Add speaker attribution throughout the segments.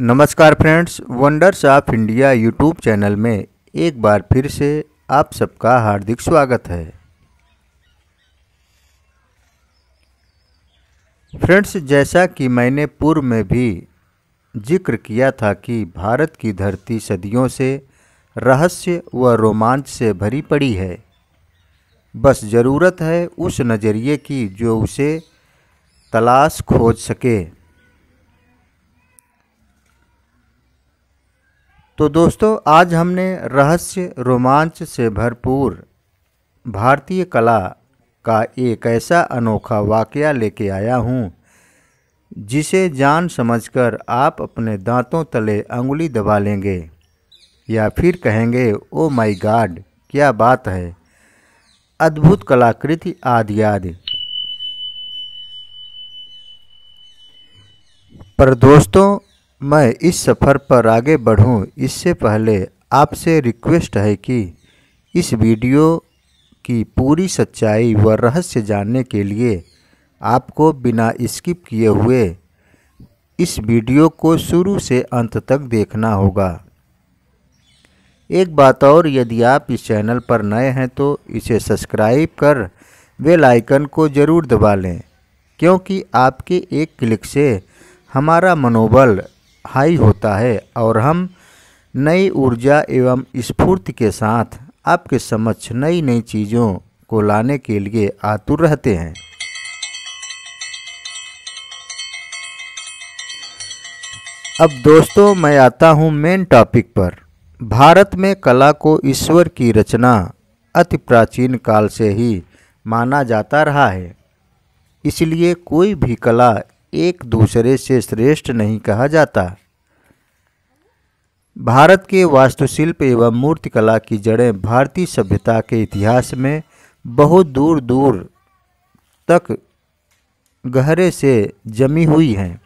Speaker 1: नमस्कार friends wonders of India YouTube channel में एक बार फिर से आप सबका हार्दिक स्वागत है फ्रेंड्स जैसा कि मैंने पूर्व में भी जिक्र किया था कि भारत की धरती सदियों से रहस्य व रोमांच से भरी पड़ी है बस ज़रूरत है उस नज़रिए की जो उसे तलाश खोज सके तो दोस्तों आज हमने रहस्य रोमांच से भरपूर भारतीय कला का एक ऐसा अनोखा वाक्य लेके आया हूँ जिसे जान समझकर आप अपने दांतों तले अंगुली दबा लेंगे या फिर कहेंगे ओ माय गॉड क्या बात है अद्भुत कलाकृति आदि आदि पर दोस्तों मैं इस सफ़र पर आगे बढ़ूं इससे पहले आपसे रिक्वेस्ट है कि इस वीडियो की पूरी सच्चाई व रहस्य जानने के लिए आपको बिना स्किप किए हुए इस वीडियो को शुरू से अंत तक देखना होगा एक बात और यदि आप इस चैनल पर नए हैं तो इसे सब्सक्राइब कर बेल आइकन को ज़रूर दबा लें क्योंकि आपके एक क्लिक से हमारा मनोबल हाई होता है और हम नई ऊर्जा एवं स्फूर्ति के साथ आपके समक्ष नई नई चीज़ों को लाने के लिए आतुर रहते हैं अब दोस्तों मैं आता हूं मेन टॉपिक पर भारत में कला को ईश्वर की रचना अति प्राचीन काल से ही माना जाता रहा है इसलिए कोई भी कला एक दूसरे से श्रेष्ठ नहीं कहा जाता भारत के वास्तुशिल्प एवं मूर्तिकला की जड़ें भारतीय सभ्यता के इतिहास में बहुत दूर दूर तक गहरे से जमी हुई हैं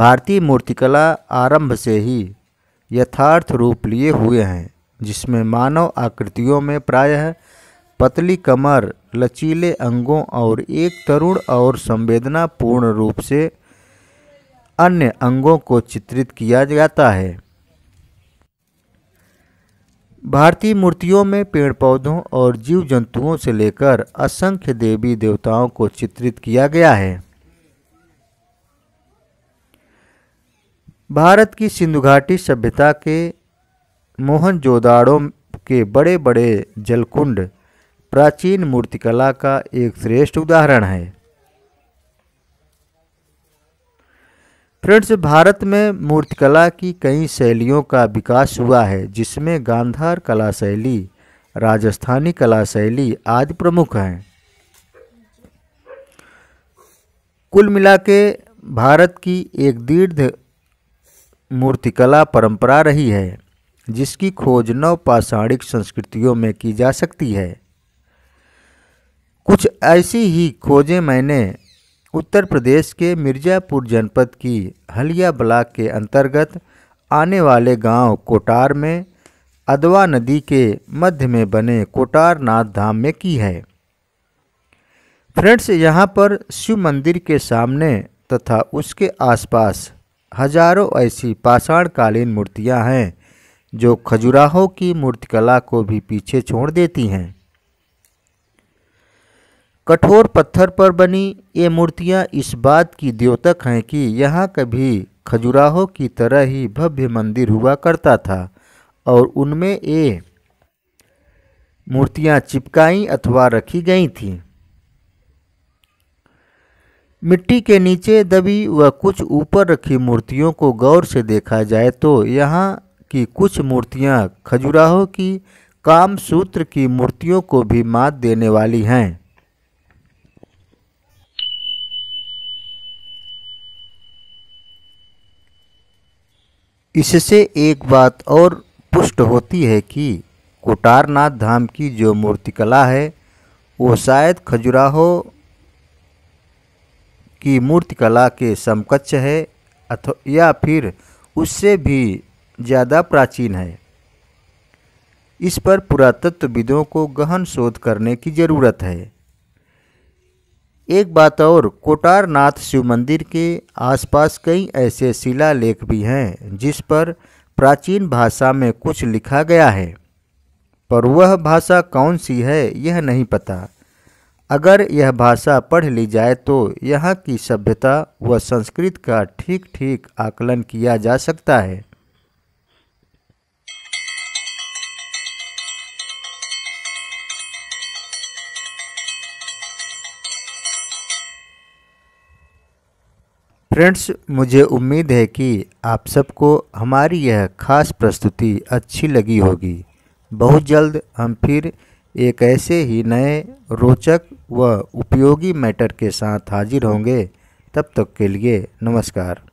Speaker 1: भारतीय मूर्तिकला आरंभ से ही यथार्थ रूप लिए हुए हैं जिसमें मानव आकृतियों में प्रायः पतली कमर लचीले अंगों और एक तरुण और संवेदनापूर्ण रूप से अन्य अंगों को चित्रित किया जाता है भारतीय मूर्तियों में पेड़ पौधों और जीव जंतुओं से लेकर असंख्य देवी देवताओं को चित्रित किया गया है भारत की सिंधु घाटी सभ्यता के मोहनजोदाड़ों के बड़े बड़े जलकुंड प्राचीन मूर्तिकला का एक श्रेष्ठ उदाहरण है फ्रेंड्स भारत में मूर्तिकला की कई शैलियों का विकास हुआ है जिसमें गांधार कला शैली राजस्थानी कला शैली आदि प्रमुख हैं कुल मिला के भारत की एक दीर्घ मूर्तिकला परंपरा रही है जिसकी खोज नवपाषाणिक संस्कृतियों में की जा सकती है कुछ ऐसी ही खोजें मैंने उत्तर प्रदेश के मिर्ज़ापुर जनपद की हलिया ब्लाक के अंतर्गत आने वाले गांव कोटार में अदवा नदी के मध्य में बने कोटारनाथ धाम में की है फ्रेंड्स यहां पर शिव मंदिर के सामने तथा उसके आसपास हजारों ऐसी पाषाणकालीन मूर्तियां हैं जो खजुराहों की मूर्तिकला को भी पीछे छोड़ देती हैं कठोर पत्थर पर बनी ये मूर्तियाँ इस बात की द्योतक हैं कि यहाँ कभी खजुराहो की तरह ही भव्य मंदिर हुआ करता था और उनमें ये मूर्तियाँ चिपकाई अथवा रखी गई थीं मिट्टी के नीचे दबी व कुछ ऊपर रखी मूर्तियों को गौर से देखा जाए तो यहाँ की कुछ मूर्तियाँ खजुराहो की कामसूत्र की मूर्तियों को भी मात देने वाली हैं इससे एक बात और पुष्ट होती है कि कोटारनाथ धाम की जो मूर्तिकला है वो शायद खजुराहो की मूर्तिकला के समकक्ष है अथवा या फिर उससे भी ज़्यादा प्राचीन है इस पर पुरातत्वविदों को गहन शोध करने की ज़रूरत है एक बात और कोटारनाथ शिव मंदिर के आसपास कई ऐसे शिला लेख भी हैं जिस पर प्राचीन भाषा में कुछ लिखा गया है पर वह भाषा कौन सी है यह नहीं पता अगर यह भाषा पढ़ ली जाए तो यहाँ की सभ्यता व संस्कृत का ठीक ठीक आकलन किया जा सकता है फ्रेंड्स मुझे उम्मीद है कि आप सबको हमारी यह खास प्रस्तुति अच्छी लगी होगी बहुत जल्द हम फिर एक ऐसे ही नए रोचक व उपयोगी मैटर के साथ हाजिर होंगे तब तक के लिए नमस्कार